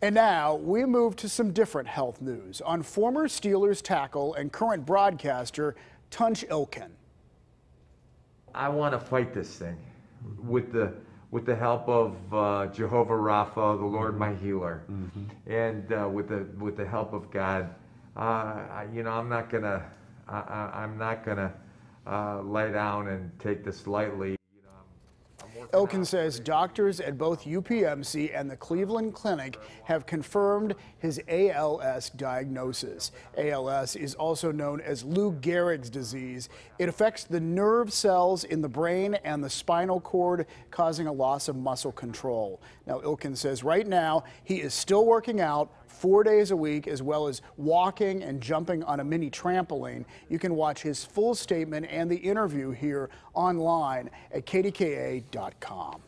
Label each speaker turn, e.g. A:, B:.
A: And now we move to some different health news on former Steelers tackle and current broadcaster Tunch Ilkin.
B: I want to fight this thing with the with the help of uh, Jehovah Rapha, the Lord my mm-hmm. healer, mm -hmm. and uh, with the with the help of God. Uh, I, you know, I'm not gonna I, am not gonna uh, lay down and take this lightly.
A: Elkin says doctors at both UPMC and the Cleveland Clinic have confirmed his ALS diagnosis. ALS is also known as Lou Gehrig's disease. It affects the nerve cells in the brain and the spinal cord, causing a loss of muscle control. Now, Ilkin says right now he is still working out four days a week, as well as walking and jumping on a mini trampoline. You can watch his full statement and the interview here online at kdka.com.